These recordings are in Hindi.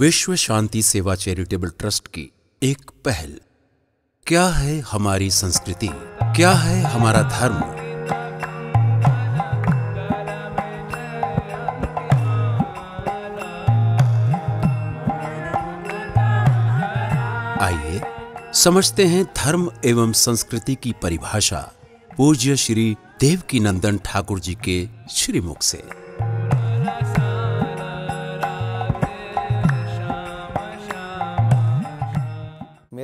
विश्व शांति सेवा चैरिटेबल ट्रस्ट की एक पहल क्या है हमारी संस्कृति क्या है हमारा धर्म आइए समझते हैं धर्म एवं संस्कृति की परिभाषा पूज्य श्री देव की नंदन ठाकुर जी के श्रीमुख से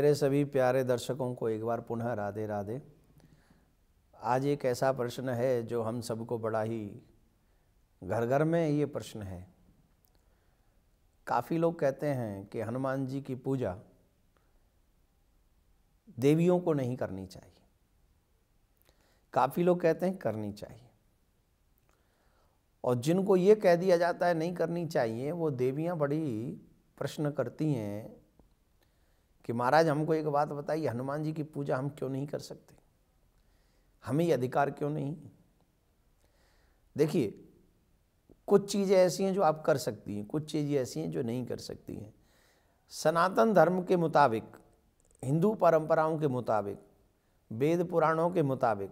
मेरे सभी प्यारे दर्शकों को एक बार पुनः राधे राधे आज एक ऐसा प्रश्न है जो हम सबको बड़ा ही घर घर में ये प्रश्न है काफ़ी लोग कहते हैं कि हनुमान जी की पूजा देवियों को नहीं करनी चाहिए काफ़ी लोग कहते हैं करनी चाहिए और जिनको ये कह दिया जाता है नहीं करनी चाहिए वो देवियां बड़ी प्रश्न करती हैं कि महाराज हमको एक बात बताइए हनुमान जी की पूजा हम क्यों नहीं कर सकते हमें ये अधिकार क्यों नहीं देखिए कुछ चीज़ें ऐसी हैं जो आप कर सकती हैं कुछ चीज़ें ऐसी हैं जो नहीं कर सकती हैं सनातन धर्म के मुताबिक हिंदू परंपराओं के मुताबिक वेद पुराणों के मुताबिक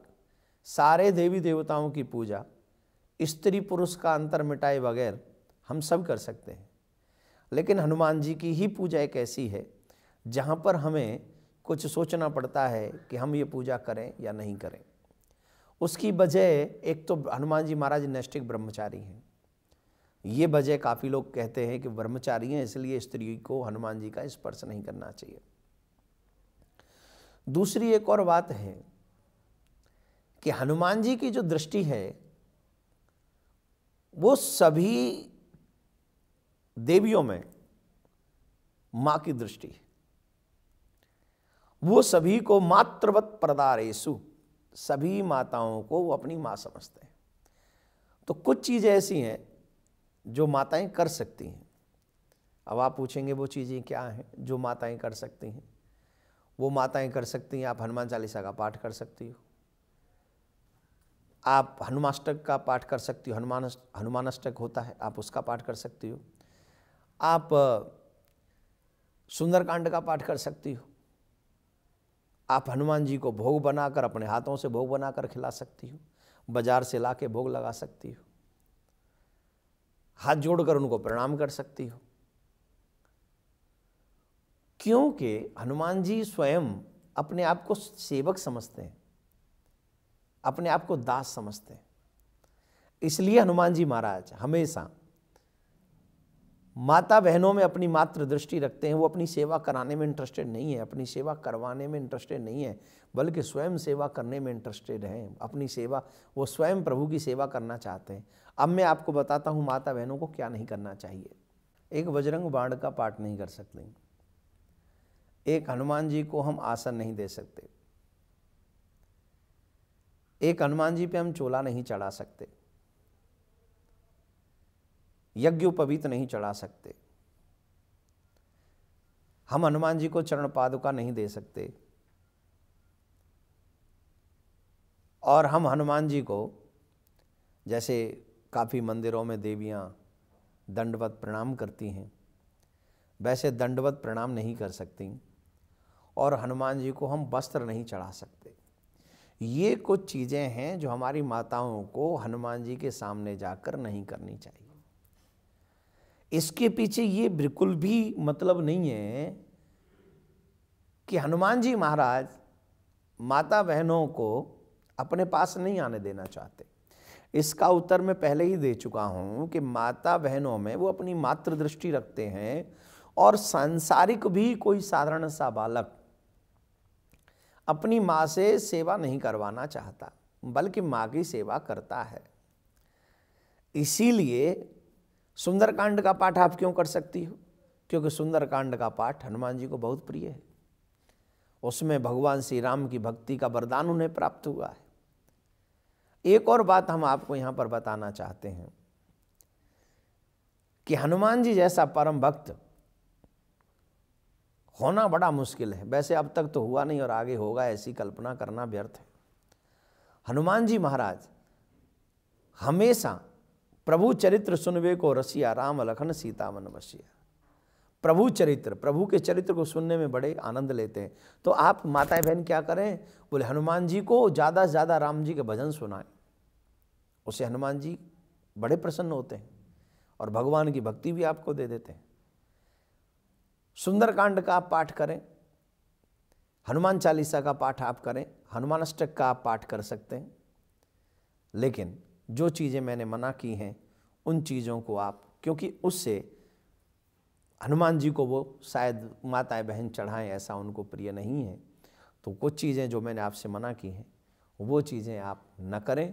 सारे देवी देवताओं की पूजा स्त्री पुरुष का अंतर मिटाए बगैर हम सब कर सकते हैं लेकिन हनुमान जी की ही पूजा एक ऐसी है जहाँ पर हमें कुछ सोचना पड़ता है कि हम ये पूजा करें या नहीं करें उसकी वजह एक तो हनुमान जी महाराज नैष्टिक ब्रह्मचारी हैं ये वजह काफ़ी लोग कहते हैं कि ब्रह्मचारी हैं इसलिए स्त्री को हनुमान जी का स्पर्श नहीं करना चाहिए दूसरी एक और बात है कि हनुमान जी की जो दृष्टि है वो सभी देवियों में माँ की दृष्टि है वो सभी को मातृवत प्रदारेशु सभी माताओं को वो अपनी माँ समझते हैं तो कुछ चीज़ें ऐसी हैं जो माताएं कर सकती हैं अब आप पूछेंगे वो चीज़ें क्या हैं जो माताएं कर सकती हैं वो माताएं कर सकती हैं आप हनुमान चालीसा का पाठ कर सकती हो आप हनुमाष्टक का पाठ कर सकती हो हनुमान हनुमानाष्टक होता है आप उसका पाठ कर सकती हो आप सुंदरकांड का पाठ कर सकती हो आप हनुमान जी को भोग बनाकर अपने हाथों से भोग बनाकर खिला सकती हो बाजार से ला के भोग लगा सकती हो हाथ जोड़कर उनको प्रणाम कर सकती हो क्योंकि हनुमान जी स्वयं अपने आप को सेवक समझते हैं अपने आप को दास समझते हैं इसलिए हनुमान जी महाराज हमेशा माता बहनों में अपनी मात्र दृष्टि रखते हैं वो अपनी सेवा कराने में इंटरेस्टेड नहीं है अपनी सेवा करवाने में इंटरेस्टेड नहीं है बल्कि स्वयं सेवा करने में इंटरेस्टेड हैं अपनी सेवा वो स्वयं प्रभु की सेवा करना चाहते हैं अब मैं आपको बताता हूँ माता बहनों को क्या नहीं करना चाहिए एक बजरंग बाण का पाठ नहीं कर सकते एक हनुमान जी को हम आसन नहीं दे सकते एक हनुमान जी पे हम चोला नहीं चढ़ा सकते यज्ञोपवीत नहीं चढ़ा सकते हम हनुमान जी को चरण पादुका नहीं दे सकते और हम हनुमान जी को जैसे काफ़ी मंदिरों में देवियाँ दंडवत प्रणाम करती हैं वैसे दंडवत प्रणाम नहीं कर सकती और हनुमान जी को हम वस्त्र नहीं चढ़ा सकते ये कुछ चीज़ें हैं जो हमारी माताओं को हनुमान जी के सामने जाकर नहीं करनी चाहिए इसके पीछे ये बिल्कुल भी मतलब नहीं है कि हनुमान जी महाराज माता बहनों को अपने पास नहीं आने देना चाहते इसका उत्तर मैं पहले ही दे चुका हूँ कि माता बहनों में वो अपनी मात्र दृष्टि रखते हैं और सांसारिक भी कोई साधारण सा बालक अपनी माँ से सेवा नहीं करवाना चाहता बल्कि माँ की सेवा करता है इसीलिए सुंदरकांड का पाठ आप क्यों कर सकती हो क्योंकि सुंदरकांड का पाठ हनुमान जी को बहुत प्रिय है उसमें भगवान श्री राम की भक्ति का वरदान उन्हें प्राप्त हुआ है एक और बात हम आपको यहाँ पर बताना चाहते हैं कि हनुमान जी जैसा परम भक्त होना बड़ा मुश्किल है वैसे अब तक तो हुआ नहीं और आगे होगा ऐसी कल्पना करना व्यर्थ है हनुमान जी महाराज हमेशा प्रभु चरित्र सुनवे को रसिया राम लखन सीता मन बसिया प्रभु चरित्र प्रभु के चरित्र को सुनने में बड़े आनंद लेते हैं तो आप माताएं बहन क्या करें बोले हनुमान जी को ज़्यादा से ज़्यादा राम जी के भजन सुनाएं उसे हनुमान जी बड़े प्रसन्न होते हैं और भगवान की भक्ति भी आपको दे देते हैं सुंदरकांड का आप पाठ करें हनुमान चालीसा का पाठ आप करें हनुमान अष्टक का आप पाठ कर सकते हैं लेकिन जो चीज़ें मैंने मना की हैं उन चीज़ों को आप क्योंकि उससे हनुमान जी को वो शायद माताएं बहन चढ़ाएं ऐसा उनको प्रिय नहीं है तो कुछ चीज़ें जो मैंने आपसे मना की हैं वो चीज़ें आप न करें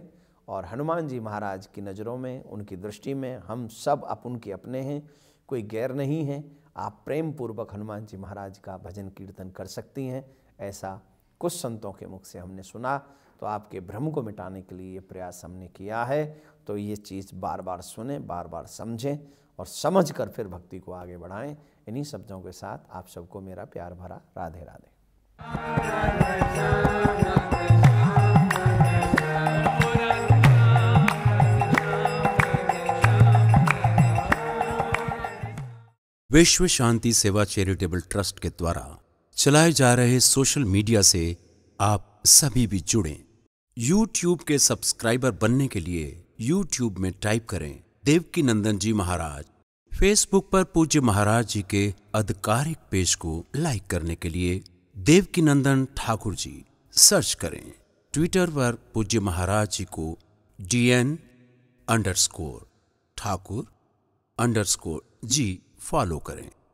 और हनुमान जी महाराज की नज़रों में उनकी दृष्टि में हम सब अपन उनके अपने हैं कोई गैर नहीं है आप प्रेम पूर्वक हनुमान जी महाराज का भजन कीर्तन कर सकती हैं ऐसा कुछ संतों के मुख से हमने सुना तो आपके भ्रम को मिटाने के लिए ये प्रयास हमने किया है तो ये चीज़ बार बार सुने बार बार समझें और समझ कर फिर भक्ति को आगे बढ़ाएं इन्हीं शब्दों के साथ आप सबको मेरा प्यार भरा राधे राधे विश्व शांति सेवा चैरिटेबल ट्रस्ट के द्वारा चलाए जा रहे सोशल मीडिया से आप सभी भी जुड़ें YouTube के सब्सक्राइबर बनने के लिए YouTube में टाइप करें देवकी नंदन जी महाराज फेसबुक पर पूज्य महाराज जी के आधिकारिक पेज को लाइक करने के लिए देवकी नंदन ठाकुर जी सर्च करें ट्विटर पर पूज्य महाराज जी को D N underscore Thakur underscore ji follow करें